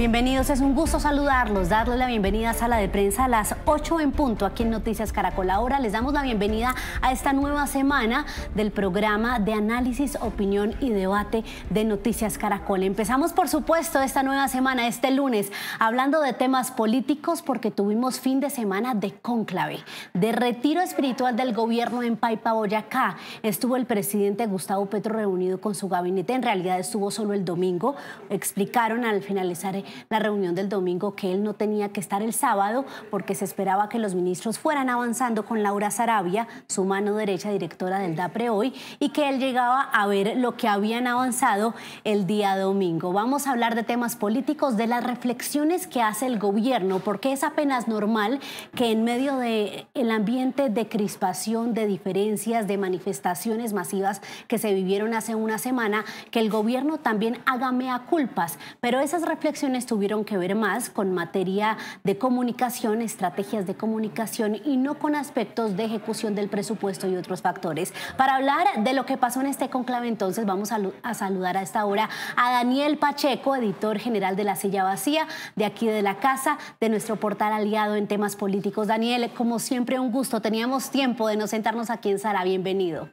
Bienvenidos, es un gusto saludarlos, darles la bienvenida a Sala de Prensa a las 8 en punto aquí en Noticias Caracol. Ahora les damos la bienvenida a esta nueva semana del programa de análisis, opinión y debate de Noticias Caracol. Empezamos, por supuesto, esta nueva semana, este lunes, hablando de temas políticos porque tuvimos fin de semana de cónclave, de retiro espiritual del gobierno en Paipa, Boyacá. Estuvo el presidente Gustavo Petro reunido con su gabinete, en realidad estuvo solo el domingo. Explicaron al finalizar la reunión del domingo que él no tenía que estar el sábado porque se esperaba que los ministros fueran avanzando con Laura Sarabia, su mano derecha directora del DAPRE hoy, y que él llegaba a ver lo que habían avanzado el día domingo. Vamos a hablar de temas políticos, de las reflexiones que hace el gobierno, porque es apenas normal que en medio del el ambiente de crispación, de diferencias, de manifestaciones masivas que se vivieron hace una semana, que el gobierno también haga mea culpas. Pero esas reflexiones tuvieron que ver más con materia de comunicación, estrategias de comunicación y no con aspectos de ejecución del presupuesto y otros factores. Para hablar de lo que pasó en este conclave, entonces vamos a, saludar a esta hora a Daniel Pacheco, editor general de La Silla Vacía, de aquí de la casa, de nuestro portal aliado en temas políticos. Daniel, como siempre, un gusto. Teníamos tiempo de no sentarnos aquí en Sara. Bienvenido.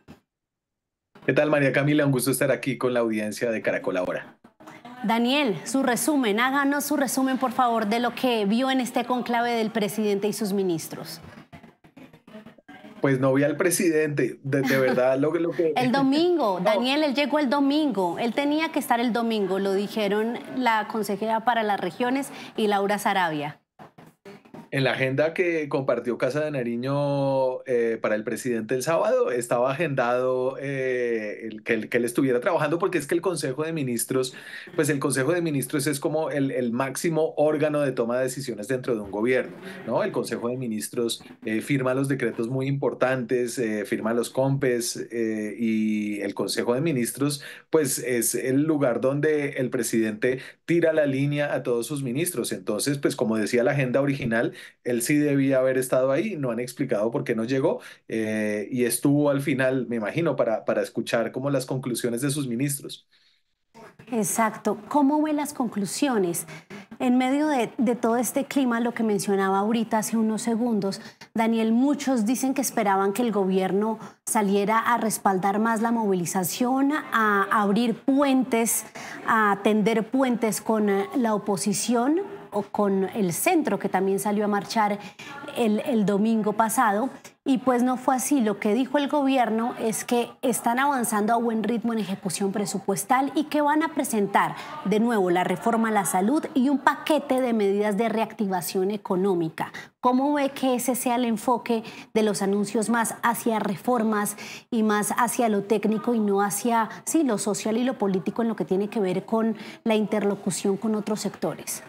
¿Qué tal, María Camila? Un gusto estar aquí con la audiencia de Caracol Ahora. Daniel, su resumen, háganos su resumen, por favor, de lo que vio en este conclave del presidente y sus ministros. Pues no vi al presidente, de, verdad lo, lo que... el domingo, Daniel, él llegó el domingo, él tenía que estar el domingo, lo dijeron la consejera para las regiones y Laura Sarabia. En la agenda que compartió Casa de Nariño eh, para el presidente el sábado estaba agendado eh, el, que, el, que, él estuviera trabajando porque es que el Consejo de Ministros, pues el Consejo de Ministros es como el, máximo órgano de toma de decisiones dentro de un gobierno, ¿no? El Consejo de Ministros eh, firma los decretos muy importantes, firma los COMPES y el Consejo de Ministros, pues es el lugar donde el presidente tira la línea a todos sus ministros. Entonces, pues como decía la agenda original, él sí debía haber estado ahí, no han explicado por qué no llegó eh, y estuvo al final, me imagino, para, escuchar como las conclusiones de sus ministros. Exacto. ¿Cómo ven las conclusiones? En medio de, de, todo este clima, lo que mencionaba ahorita hace unos segundos, Daniel, muchos dicen que esperaban que el gobierno saliera a respaldar más la movilización, a abrir puentes, a tender puentes con eh, la oposición con el centro, que también salió a marchar el, domingo pasado. Y pues no fue así. Lo que dijo el gobierno es que están avanzando a buen ritmo en ejecución presupuestal y que van a presentar de nuevo la reforma a la salud y un paquete de medidas de reactivación económica. ¿Cómo ve que ese sea el enfoque de los anuncios más hacia reformas y más hacia lo técnico y no hacia sí, lo social y lo político en lo que tiene que ver con la interlocución con otros sectores?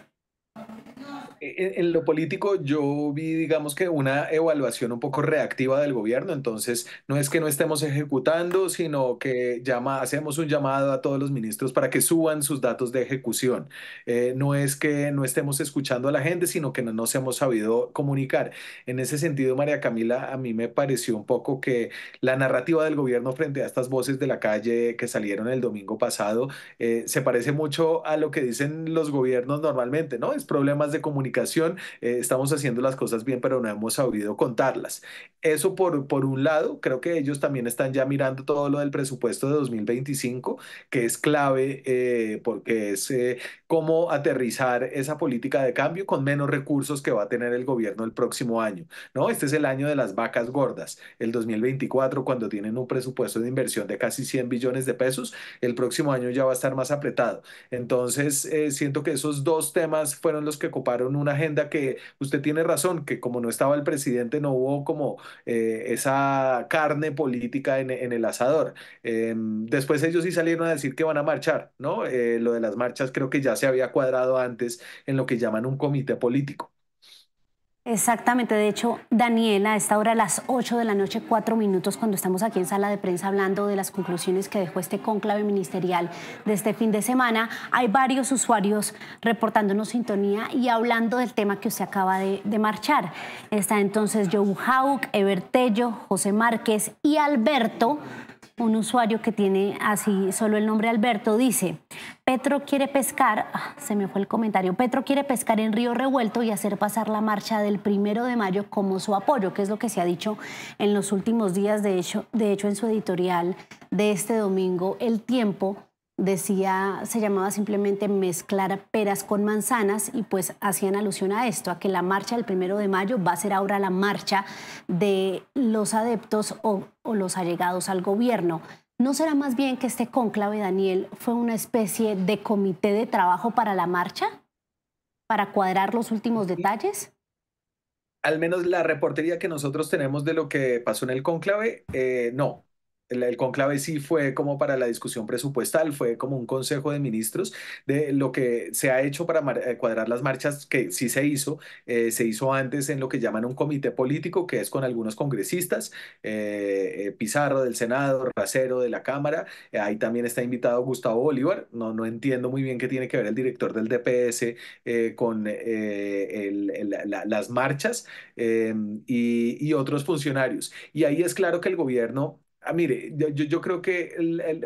en lo político yo vi, digamos que una evaluación un poco reactiva del gobierno, entonces no es que no estemos ejecutando, sino que hacemos un llamado a todos los ministros para que suban sus datos de ejecución. Eh, no es que no estemos escuchando a la gente, sino que no nos hemos sabido comunicar. En ese sentido, María Camila, a mí me pareció un poco que la narrativa del gobierno frente a estas voces de la calle que salieron el domingo pasado eh, se parece mucho a lo que dicen los gobiernos normalmente, ¿no? Es problemas de comunicación eh, estamos haciendo las cosas bien, pero no hemos sabido contarlas. Eso por, por un lado, creo que ellos también están ya mirando todo lo del presupuesto de 2025, que es clave eh, porque es eh, cómo aterrizar esa política de cambio con menos recursos que va a tener el gobierno el próximo año. ¿no? Este es el año de las vacas gordas, el 2024, cuando tienen un presupuesto de inversión de casi 100 billones de pesos, el próximo año ya va a estar más apretado. Entonces, siento que esos dos temas fueron los que ocuparon una agenda que usted tiene razón, que como no estaba el presidente no hubo como eh, esa carne política en, el asador. Em, después ellos sí salieron a decir que van a marchar, ¿no? Eh, lo de las marchas creo que ya se había cuadrado antes en lo que llaman un comité político. Exactamente, de hecho, Daniela, a esta hora a las 8 de la noche, 4 minutos, cuando estamos aquí en sala de prensa hablando de las conclusiones que dejó este conclave ministerial de este fin de semana, hay varios usuarios reportándonos sintonía y hablando del tema que usted acaba de, marchar. Está entonces Joe Hauck, Tello, José Márquez y Alberto un usuario que tiene así solo el nombre Alberto, dice, Petro quiere pescar, ah, se me fue el comentario, Petro quiere pescar en Río Revuelto y hacer pasar la marcha del primero de mayo como su apoyo, que es lo que se ha dicho en los últimos días, de hecho, de hecho en su editorial de este domingo, El Tiempo decía, se llamaba simplemente mezclar peras con manzanas y pues hacían alusión a esto, a que la marcha del primero de mayo va a ser ahora la marcha de los adeptos o, los allegados al gobierno. ¿No será más bien que este cónclave, Daniel, fue una especie de comité de trabajo para la marcha? ¿Para cuadrar los últimos detalles? Al menos la reportería que nosotros tenemos de lo que pasó en el cónclave, eh, no, el, conclave sí fue como para la discusión presupuestal, fue como un consejo de ministros de lo que se ha hecho para eh, cuadrar las marchas, que sí se hizo, eh, se hizo antes en lo que llaman un comité político, que es con algunos congresistas, eh, Pizarro del Senado, Racero de la Cámara, ahí también está invitado Gustavo Bolívar, no, no entiendo muy bien qué tiene que ver el director del DPS con las marchas y, y otros funcionarios. Y ahí es claro que el gobierno Ah, mire, yo, yo creo que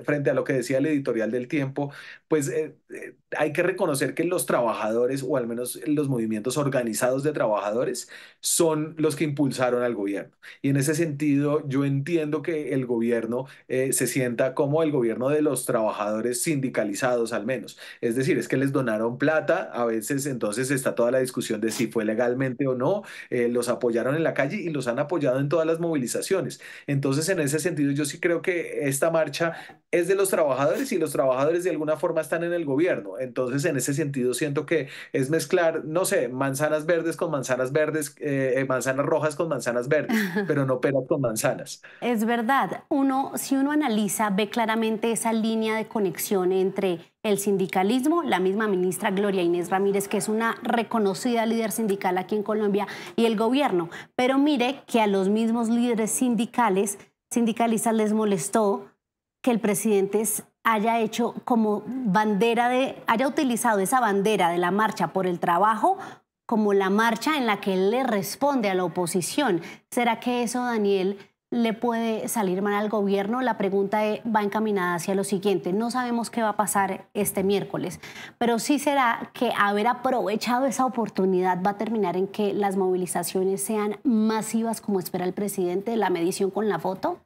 frente a lo que decía el editorial del tiempo, pues eh, eh, hay que reconocer que los trabajadores, o al menos los movimientos organizados de trabajadores, son los que impulsaron al gobierno. Y en ese sentido, yo entiendo que el gobierno eh, se sienta como el gobierno de los trabajadores sindicalizados, al menos. Es decir, es que les donaron plata, a veces entonces está toda la discusión de si fue legalmente o no, los apoyaron en la calle y los han apoyado en todas las movilizaciones. Entonces, en ese sentido, yo sí creo que esta marcha es de los trabajadores y los trabajadores de alguna forma están en el gobierno. Entonces, en ese sentido, siento que es mezclar, no sé, manzanas verdes con manzanas verdes, eh, eh, manzanas rojas con manzanas verdes, pero no peras con manzanas. Es verdad. Uno, si uno analiza, ve claramente esa línea de conexión entre el sindicalismo, la misma ministra Gloria Inés Ramírez, que es una reconocida líder sindical aquí en Colombia, y el gobierno. Pero mire que a los mismos líderes sindicales, sindicalistas les molestó que el presidente haya hecho como bandera de, haya utilizado esa bandera de la marcha por el trabajo como la marcha en la que él le responde a la oposición. ¿Será que eso, Daniel, le puede salir mal al gobierno? La pregunta e, va encaminada hacia lo siguiente. No sabemos qué va a pasar este miércoles, pero sí será que haber aprovechado esa oportunidad va a terminar en que las movilizaciones sean masivas como espera el presidente, la medición con la foto.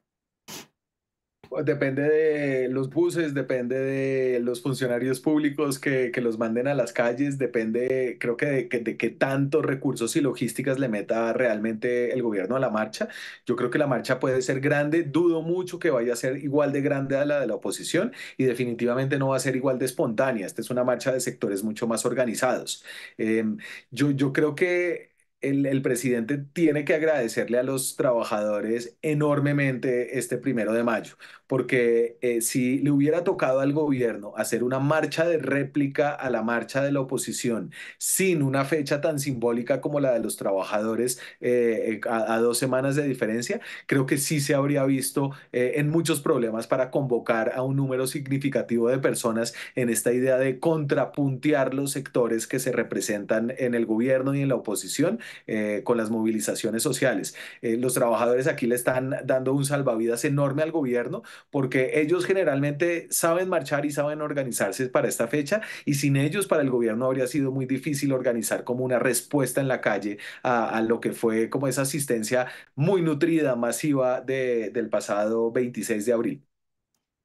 Depende de los buses, depende de los funcionarios públicos que, los manden a las calles, depende, creo que de, que de, qué tantos recursos y logísticas le meta realmente el gobierno a la marcha. Yo creo que la marcha puede ser grande, dudo mucho que vaya a ser igual de grande a la de la oposición y definitivamente no va a ser igual de espontánea. Esta es una marcha de sectores mucho más organizados. Em, yo, yo creo que el, presidente tiene que agradecerle a los trabajadores enormemente este primero de mayo, porque eh, si le hubiera tocado al gobierno hacer una marcha de réplica a la marcha de la oposición sin una fecha tan simbólica como la de los trabajadores eh, eh, a, dos semanas de diferencia, creo que sí se habría visto en muchos problemas para convocar a un número significativo de personas en esta idea de contrapuntear los sectores que se representan en el gobierno y en la oposición eh, con las movilizaciones sociales. Eh, los trabajadores aquí le están dando un salvavidas enorme al gobierno porque ellos generalmente saben marchar y saben organizarse para esta fecha y sin ellos para el gobierno habría sido muy difícil organizar como una respuesta en la calle a, lo que fue como esa asistencia muy nutrida, masiva de, del pasado 26 de abril.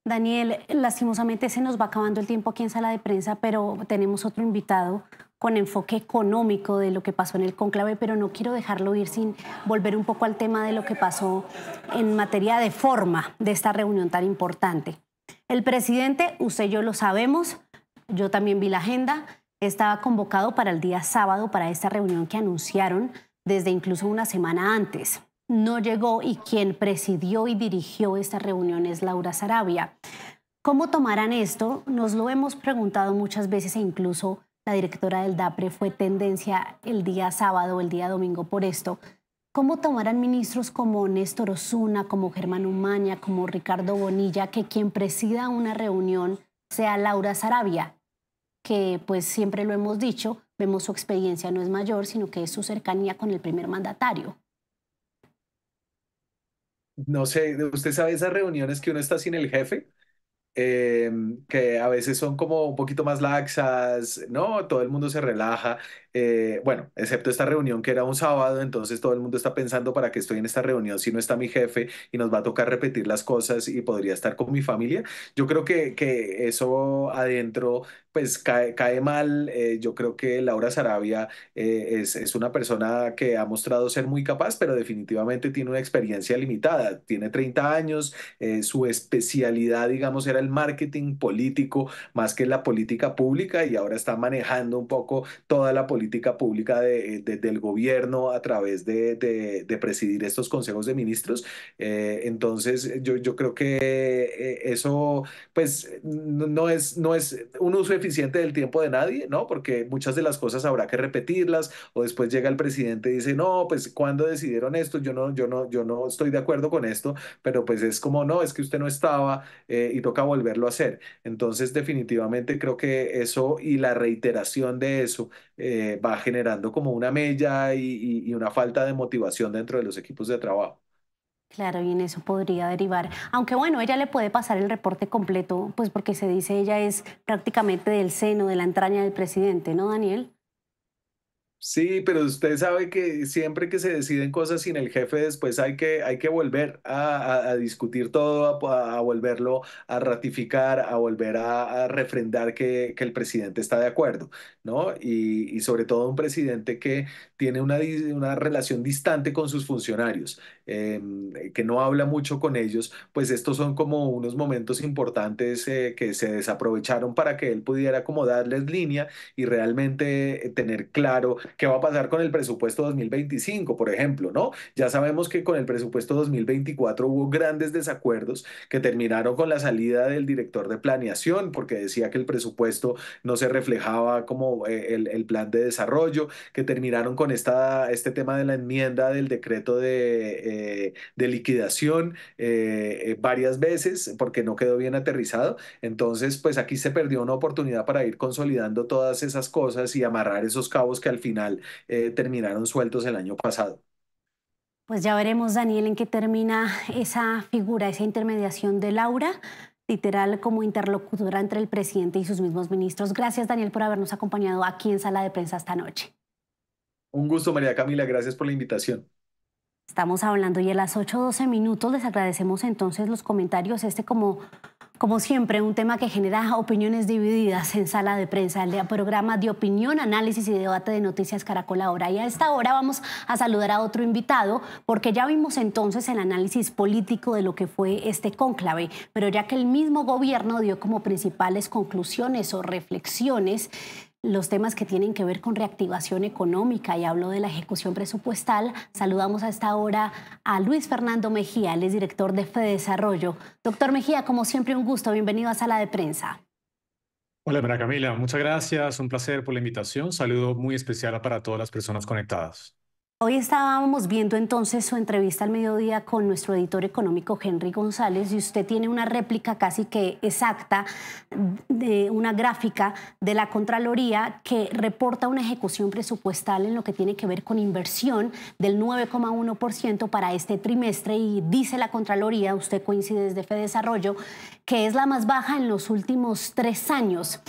Daniel, lastimosamente se nos va acabando el tiempo aquí en sala de prensa, pero tenemos otro invitado, con enfoque económico de lo que pasó en el conclave, pero no quiero dejarlo ir sin volver un poco al tema de lo que pasó en materia de forma de esta reunión tan importante. El presidente, usted y yo lo sabemos, yo también vi la agenda, estaba convocado para el día sábado para esta reunión que anunciaron desde incluso una semana antes. No llegó y quien presidió y dirigió esta reunión es Laura Sarabia. ¿Cómo tomarán esto? Nos lo hemos preguntado muchas veces e incluso la directora del DAPRE fue tendencia el día sábado o el día domingo por esto. ¿Cómo tomarán ministros como Néstor Osuna, como Germán Umaña, como Ricardo Bonilla, que quien presida una reunión sea Laura Sarabia? Que pues siempre lo hemos dicho, vemos su experiencia no es mayor, sino que es su cercanía con el primer mandatario. No sé, usted sabe esas reuniones que uno está sin el jefe Em, que a veces son como un poquito más laxas, ¿no? Todo el mundo se relaja, eh, bueno, excepto esta reunión que era un sábado, entonces todo el mundo está pensando para qué estoy en esta reunión si no está mi jefe y nos va a tocar repetir las cosas y podría estar con mi familia. Yo creo que, que eso adentro pues cae, cae mal. Eh, yo creo que Laura Sarabia eh, es, una persona que ha mostrado ser muy capaz, pero definitivamente tiene una experiencia limitada. Tiene 30 años, eh, su especialidad, digamos, era el marketing político más que la política pública y ahora está manejando un poco toda la política pública de, del gobierno a través de, de, presidir estos consejos de ministros. entonces, yo, creo que eso, pues, no, es, no es un uso eficiente del tiempo de nadie, ¿no? Porque muchas de las cosas habrá que repetirlas o después llega el presidente y dice, no, pues cuando decidieron esto, yo no, yo no, yo no estoy de acuerdo con esto, pero pues es como, no, es que usted no estaba eh, y toca volverlo a hacer. Entonces, definitivamente creo que eso y la reiteración de eso eh, va generando como una mella y una falta de motivación dentro de los equipos de trabajo. Claro, y en eso podría derivar. Aunque bueno, ella le puede pasar el reporte completo, pues porque se dice ella es prácticamente del seno, de la entraña del presidente, ¿no, Daniel? Sí, pero usted sabe que siempre que se deciden cosas sin el jefe, después hay que, hay que volver a, discutir todo, a, volverlo a ratificar, a volver a, refrendar que, el presidente está de acuerdo, ¿no? Y, sobre todo un presidente que tiene una, una relación distante con sus funcionarios. Em, eh, que no habla mucho con ellos, pues estos son como unos momentos importantes eh, que se desaprovecharon para que él pudiera acomodarles darles línea y realmente eh, tener claro qué va a pasar con el presupuesto 2025, por ejemplo, ¿no? Ya sabemos que con el presupuesto 2024 hubo grandes desacuerdos que terminaron con la salida del director de planeación, porque decía que el presupuesto no se reflejaba como el, plan de desarrollo, que terminaron con esta, este tema de la enmienda del decreto de... Eh, de liquidación eh, eh, varias veces porque no quedó bien aterrizado. Entonces, pues aquí se perdió una oportunidad para ir consolidando todas esas cosas y amarrar esos cabos que al final terminaron sueltos el año pasado. Pues ya veremos, Daniel, en qué termina esa figura, esa intermediación de Laura, literal como interlocutora entre el presidente y sus mismos ministros. Gracias, Daniel, por habernos acompañado aquí en Sala de Prensa esta noche. Un gusto, María Camila. Gracias por la invitación. Estamos hablando y a las 8.12 minutos les agradecemos entonces los comentarios. Este como, como siempre, un tema que genera opiniones divididas en sala de prensa, el programa de opinión, análisis y debate de Noticias Caracol ahora. Y a esta hora vamos a saludar a otro invitado porque ya vimos entonces el análisis político de lo que fue este cónclave, pero ya que el mismo gobierno dio como principales conclusiones o reflexiones, los temas que tienen que ver con reactivación económica y hablo de la ejecución presupuestal. Saludamos a esta hora a Luis Fernando Mejía, el es director de FEDESarrollo. Doctor Mejía, como siempre, un gusto. Bienvenido a Sala de Prensa. Hola, Mara Camila. Muchas gracias. Un placer por la invitación. Saludo muy especial para todas las personas conectadas. Hoy estábamos viendo entonces su entrevista al mediodía con nuestro editor económico Henry González y usted tiene una réplica casi que exacta de una gráfica de la Contraloría que reporta una ejecución presupuestal en lo que tiene que ver con inversión del 9,1% para este trimestre y dice la Contraloría, usted coincide desde desarrollo, que es la más baja en los últimos tres años.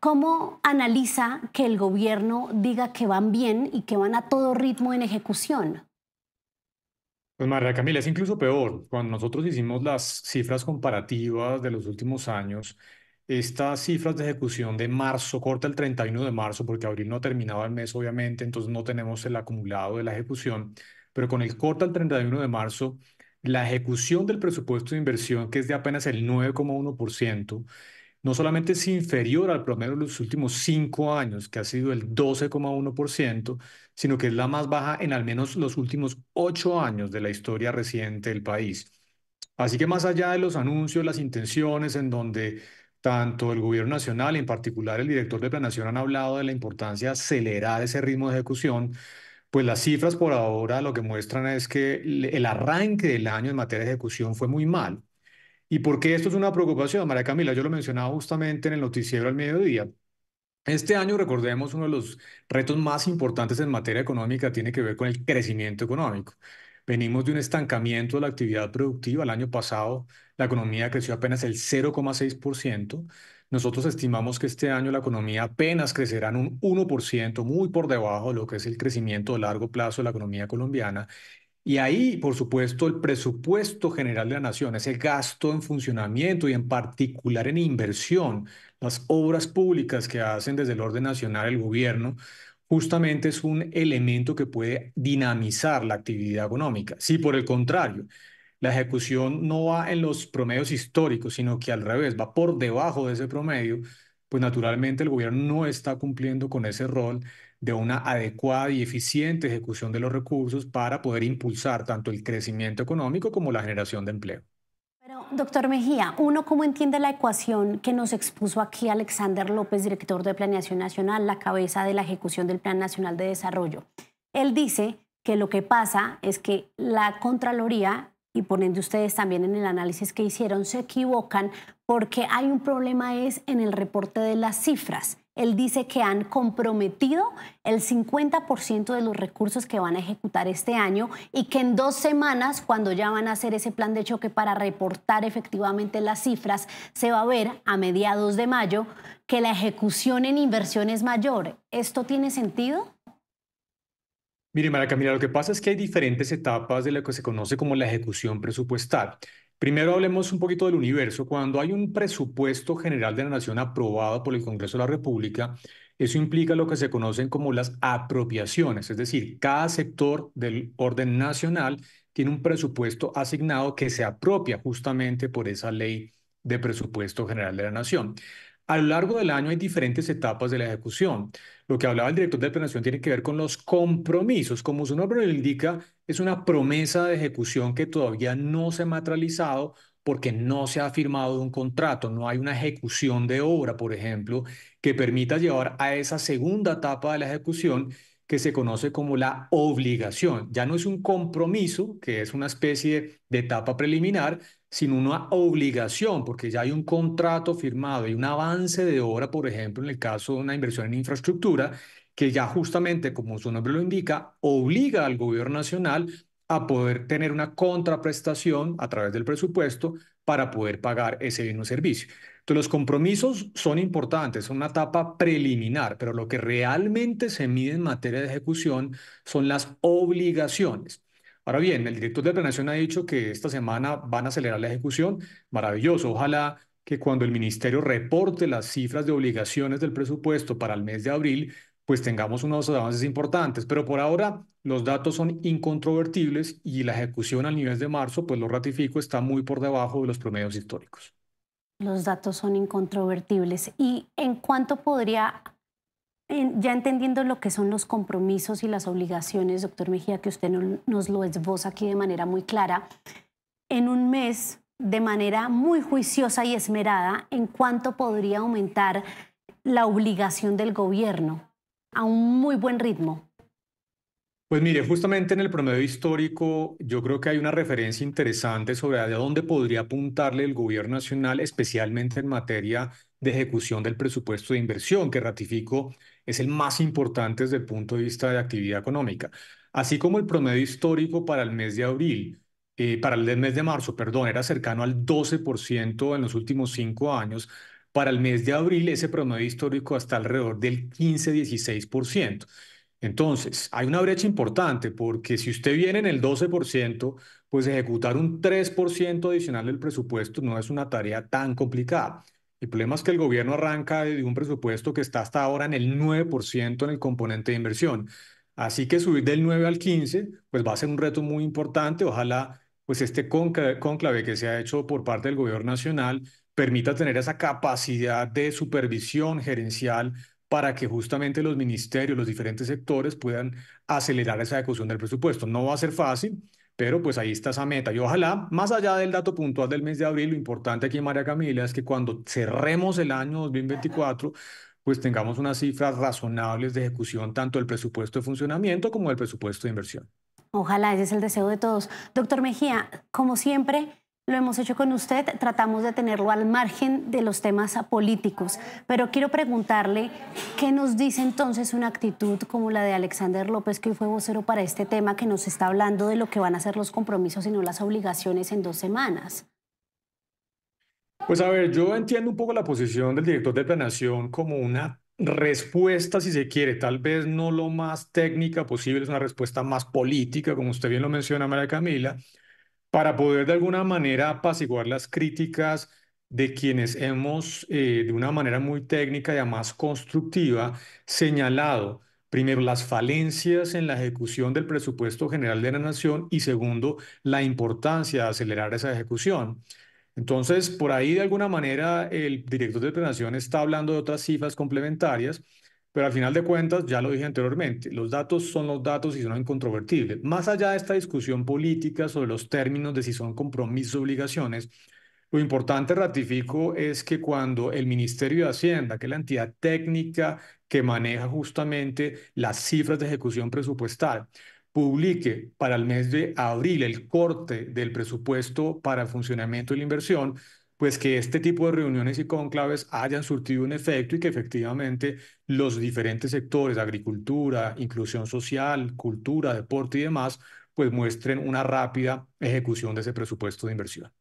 ¿Cómo analiza que el gobierno diga que van bien y que van a todo ritmo en ejecución? Pues María Camila, es incluso peor. Cuando nosotros hicimos las cifras comparativas de los últimos años, estas cifras de ejecución de marzo, corta el 31 de marzo, porque abril no terminaba el mes, obviamente, entonces no tenemos el acumulado de la ejecución, pero con el corta el 31 de marzo, la ejecución del presupuesto de inversión, que es de apenas el 9,1%, no solamente es inferior al promedio de los últimos cinco años, que ha sido el 12,1%, sino que es la más baja en al menos los últimos ocho años de la historia reciente del país. Así que más allá de los anuncios, las intenciones en donde tanto el gobierno nacional, en particular el director de planación, han hablado de la importancia de acelerar ese ritmo de ejecución, pues las cifras por ahora lo que muestran es que el arranque del año en materia de ejecución fue muy mal ¿Y por qué esto es una preocupación, María Camila? Yo lo mencionaba justamente en el noticiero al mediodía. Este año, recordemos, uno de los retos más importantes en materia económica tiene que ver con el crecimiento económico. Venimos de un estancamiento de la actividad productiva. El año pasado la economía creció apenas el 0,6%. Nosotros estimamos que este año la economía apenas crecerá en un 1%, muy por debajo de lo que es el crecimiento a largo plazo de la economía colombiana. Y ahí, por supuesto, el presupuesto general de la nación, ese gasto en funcionamiento y en particular en inversión, las obras públicas que hacen desde el orden nacional el gobierno, justamente es un elemento que puede dinamizar la actividad económica. Si por el contrario, la ejecución no va en los promedios históricos, sino que al revés, va por debajo de ese promedio, pues naturalmente el gobierno no está cumpliendo con ese rol de una adecuada y eficiente ejecución de los recursos para poder impulsar tanto el crecimiento económico como la generación de empleo. Pero, doctor Mejía, uno cómo entiende la ecuación que nos expuso aquí Alexander López, director de Planeación Nacional, la cabeza de la ejecución del Plan Nacional de Desarrollo. Él dice que lo que pasa es que la Contraloría y poniendo ustedes también en el análisis que hicieron, se equivocan porque hay un problema es en el reporte de las cifras él dice que han comprometido el 50% de los recursos que van a ejecutar este año y que en dos semanas, cuando ya van a hacer ese plan de choque para reportar efectivamente las cifras, se va a ver a mediados de mayo que la ejecución en inversión es mayor. ¿Esto tiene sentido? Mire, Mara Camila, lo que pasa es que hay diferentes etapas de lo que se conoce como la ejecución presupuestal. Primero hablemos un poquito del universo. Cuando hay un presupuesto general de la Nación aprobado por el Congreso de la República, eso implica lo que se conocen como las apropiaciones, es decir, cada sector del orden nacional tiene un presupuesto asignado que se apropia justamente por esa ley de presupuesto general de la Nación. A lo largo del año hay diferentes etapas de la ejecución. Lo que hablaba el director de la Nación tiene que ver con los compromisos. Como su nombre lo indica, es una promesa de ejecución que todavía no se ha materializado porque no se ha firmado un contrato, no hay una ejecución de obra, por ejemplo, que permita llevar a esa segunda etapa de la ejecución que se conoce como la obligación. Ya no es un compromiso, que es una especie de etapa preliminar, sino una obligación, porque ya hay un contrato firmado y un avance de obra, por ejemplo, en el caso de una inversión en infraestructura, que ya justamente, como su nombre lo indica, obliga al gobierno nacional a poder tener una contraprestación a través del presupuesto para poder pagar ese bien servicio. Entonces, los compromisos son importantes, son una etapa preliminar, pero lo que realmente se mide en materia de ejecución son las obligaciones. Ahora bien, el director de planeación ha dicho que esta semana van a acelerar la ejecución. Maravilloso. Ojalá que cuando el ministerio reporte las cifras de obligaciones del presupuesto para el mes de abril, pues tengamos unos avances importantes. Pero por ahora los datos son incontrovertibles y la ejecución al nivel de marzo, pues lo ratifico, está muy por debajo de los promedios históricos. Los datos son incontrovertibles. ¿Y en cuanto podría, ya entendiendo lo que son los compromisos y las obligaciones, doctor Mejía, que usted nos lo esboza aquí de manera muy clara, en un mes, de manera muy juiciosa y esmerada, en cuánto podría aumentar la obligación del gobierno a un muy buen ritmo? Pues mire, justamente en el promedio histórico yo creo que hay una referencia interesante sobre a dónde podría apuntarle el gobierno nacional, especialmente en materia de ejecución del presupuesto de inversión, que ratifico es el más importante desde el punto de vista de actividad económica, así como el promedio histórico para el mes de abril. Eh, para el mes de marzo, perdón, era cercano al 12% en los últimos cinco años. Para el mes de abril, ese promedio histórico está alrededor del 15-16%. Entonces, hay una brecha importante porque si usted viene en el 12%, pues ejecutar un 3% adicional del presupuesto no es una tarea tan complicada. El problema es que el gobierno arranca de un presupuesto que está hasta ahora en el 9% en el componente de inversión. Así que subir del 9 al 15, pues va a ser un reto muy importante. Ojalá, pues este conclave que se ha hecho por parte del gobierno nacional, permita tener esa capacidad de supervisión gerencial para que justamente los ministerios, los diferentes sectores puedan acelerar esa ejecución del presupuesto. No va a ser fácil, pero pues ahí está esa meta. Y ojalá, más allá del dato puntual del mes de abril, lo importante aquí, María Camila, es que cuando cerremos el año 2024, pues tengamos unas cifras razonables de ejecución tanto del presupuesto de funcionamiento como del presupuesto de inversión. Ojalá, ese es el deseo de todos. Doctor Mejía, como siempre, lo hemos hecho con usted, tratamos de tenerlo al margen de los temas políticos. Pero quiero preguntarle, ¿qué nos dice entonces una actitud como la de Alexander López, que fue vocero para este tema, que nos está hablando de lo que van a ser los compromisos y no las obligaciones en dos semanas? Pues a ver, yo entiendo un poco la posición del director de planeación como una respuesta, si se quiere, tal vez no lo más técnica posible, es una respuesta más política, como usted bien lo menciona, María Camila para poder de alguna manera apaciguar las críticas de quienes hemos, eh, de una manera muy técnica y además constructiva, señalado primero las falencias en la ejecución del presupuesto general de la nación y segundo, la importancia de acelerar esa ejecución. Entonces, por ahí de alguna manera el director de Nación está hablando de otras cifras complementarias, pero al final de cuentas, ya lo dije anteriormente, los datos son los datos y son incontrovertibles. Más allá de esta discusión política sobre los términos de si son compromisos o obligaciones, lo importante, ratifico, es que cuando el Ministerio de Hacienda, que es la entidad técnica que maneja justamente las cifras de ejecución presupuestal, publique para el mes de abril el corte del presupuesto para el funcionamiento de la inversión, pues que este tipo de reuniones y conclaves hayan surtido un efecto y que efectivamente los diferentes sectores, agricultura, inclusión social, cultura, deporte y demás, pues muestren una rápida ejecución de ese presupuesto de inversión.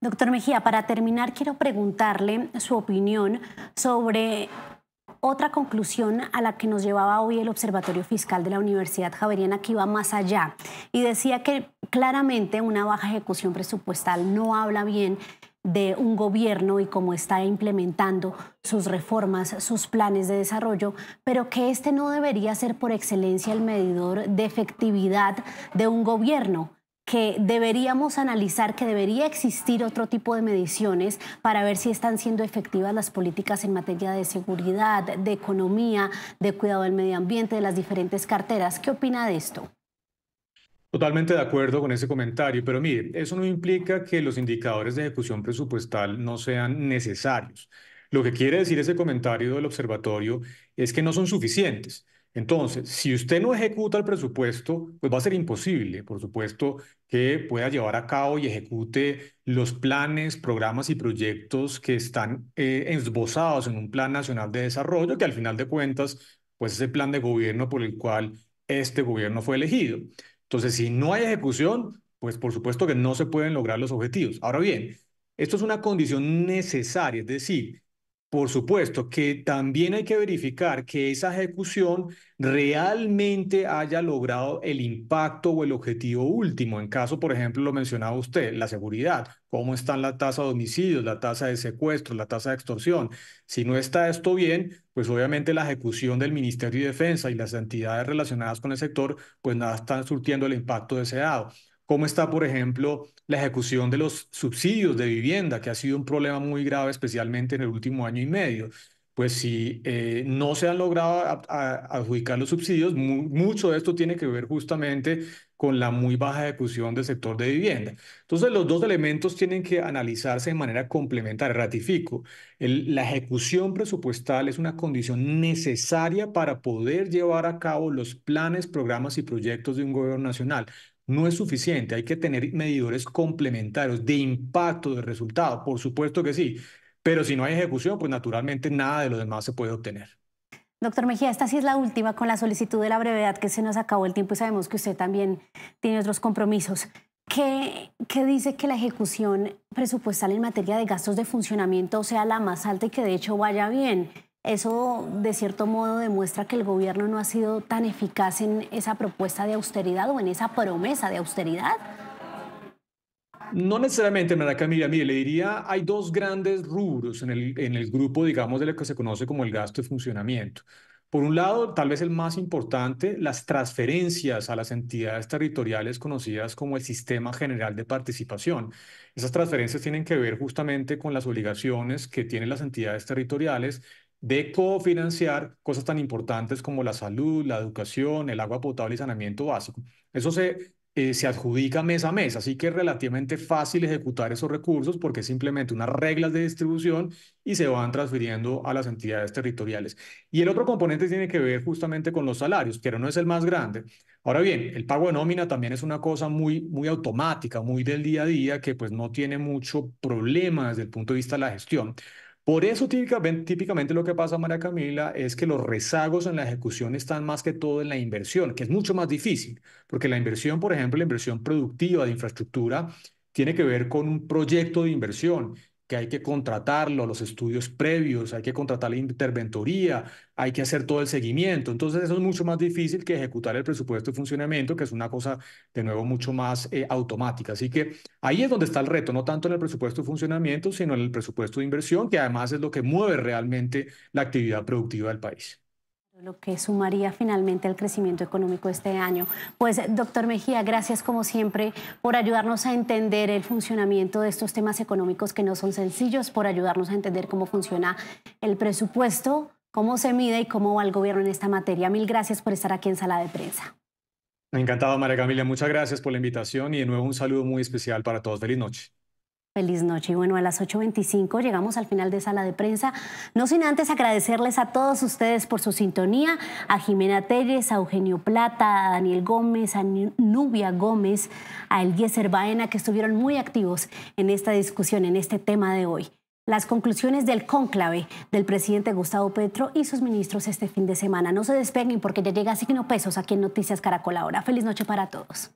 Doctor Mejía, para terminar, quiero preguntarle su opinión sobre otra conclusión a la que nos llevaba hoy el Observatorio Fiscal de la Universidad Javeriana, que iba más allá y decía que claramente una baja ejecución presupuestal no habla bien de un gobierno y cómo está implementando sus reformas, sus planes de desarrollo, pero que este no debería ser por excelencia el medidor de efectividad de un gobierno que deberíamos analizar, que debería existir otro tipo de mediciones para ver si están siendo efectivas las políticas en materia de seguridad, de economía, de cuidado del medio ambiente, de las diferentes carteras. ¿Qué opina de esto? Totalmente de acuerdo con ese comentario, pero mire, eso no implica que los indicadores de ejecución presupuestal no sean necesarios. Lo que quiere decir ese comentario del observatorio es que no son suficientes. Entonces, si usted no ejecuta el presupuesto, pues va a ser imposible, por supuesto, que pueda llevar a cabo y ejecute los planes, programas y proyectos que están eh, esbozados en un plan nacional de desarrollo, que al final de cuentas, pues es el plan de gobierno por el cual este gobierno fue elegido. Entonces, si no hay ejecución, pues por supuesto que no se pueden lograr los objetivos. Ahora bien, esto es una condición necesaria, es decir, por supuesto que también hay que verificar que esa ejecución realmente haya logrado el impacto o el objetivo último. En caso, por ejemplo, lo mencionaba usted, la seguridad, cómo están la tasa de homicidios, la tasa de secuestros, la tasa de extorsión. Si no está esto bien, pues obviamente la ejecución del Ministerio de Defensa y las entidades relacionadas con el sector, pues nada están surtiendo el impacto deseado cómo está, por ejemplo, la ejecución de los subsidios de vivienda, que ha sido un problema muy grave, especialmente en el último año y medio. Pues si eh, no se han logrado adjudicar los subsidios, mucho de esto tiene que ver justamente con la muy baja ejecución del sector de vivienda. Entonces, los dos elementos tienen que analizarse de manera complementaria. Ratifico, la ejecución presupuestal es una condición necesaria para poder llevar a cabo los planes, programas y proyectos de un gobierno nacional no es suficiente. Hay que tener medidores complementarios de impacto de resultado, por supuesto que sí, pero si no hay ejecución, pues naturalmente nada de lo demás se puede obtener. Doctor Mejía, esta sí es la última con la solicitud de la brevedad que se nos acabó el tiempo y sabemos que usted también tiene otros compromisos. ¿Qué, ¿Qué, dice que la ejecución presupuestal en materia de gastos de funcionamiento sea la más alta y que de hecho vaya bien? Eso, de cierto modo, demuestra que el gobierno no ha sido tan eficaz en esa propuesta de austeridad o en esa promesa de austeridad. No necesariamente, Mara Camila. Mire, le diría, hay dos grandes rubros en el, en el grupo, digamos, de lo que se conoce como el gasto de funcionamiento. Por un lado, tal vez el más importante, las transferencias a las entidades territoriales conocidas como el Sistema General de Participación. Esas transferencias tienen que ver justamente con las obligaciones que tienen las entidades territoriales de cofinanciar cosas tan importantes como la salud, la educación, el agua potable y saneamiento básico. Eso se, eh, se adjudica mes a mes, así que es relativamente fácil ejecutar esos recursos porque es simplemente unas reglas de distribución y se van transfiriendo a las entidades territoriales. Y el otro componente tiene que ver justamente con los salarios, pero no es el más grande. Ahora bien, el pago de nómina también es una cosa muy, muy automática, muy del día a día, que pues no tiene mucho problema desde el punto de vista de la gestión. Por eso típicamente, lo que pasa, María Camila, es que los rezagos en la ejecución están más que todo en la inversión, que es mucho más difícil, porque la inversión, por ejemplo, la inversión productiva de infraestructura, tiene que ver con un proyecto de inversión que hay que contratarlo, los estudios previos, hay que contratar la interventoría, hay que hacer todo el seguimiento. Entonces eso es mucho más difícil que ejecutar el presupuesto de funcionamiento, que es una cosa de nuevo mucho más eh, automática. Así que ahí es donde está el reto, no tanto en el presupuesto de funcionamiento, sino en el presupuesto de inversión, que además es lo que mueve realmente la actividad productiva del país lo que sumaría finalmente al crecimiento económico este año. Pues, doctor Mejía, gracias como siempre por ayudarnos a entender el funcionamiento de estos temas económicos que no son sencillos, por ayudarnos a entender cómo funciona el presupuesto, cómo se mide y cómo va el gobierno en esta materia. Mil gracias por estar aquí en Sala de Prensa. Encantado, María Camila. Muchas gracias por la invitación y de nuevo un saludo muy especial para todos. Feliz noche. Feliz noche. Y bueno, a las 8.25 llegamos al final de sala de prensa. No sin antes agradecerles a todos ustedes por su sintonía, a Jimena Telles, a Eugenio Plata, a Daniel Gómez, a Nubia Gómez, a Eliezer Baena, que estuvieron muy activos en esta discusión, en este tema de hoy. Las conclusiones del cónclave del presidente Gustavo Petro y sus ministros este fin de semana. No se despeguen porque ya llega Signo Pesos aquí en Noticias Caracol ahora. Feliz noche para todos.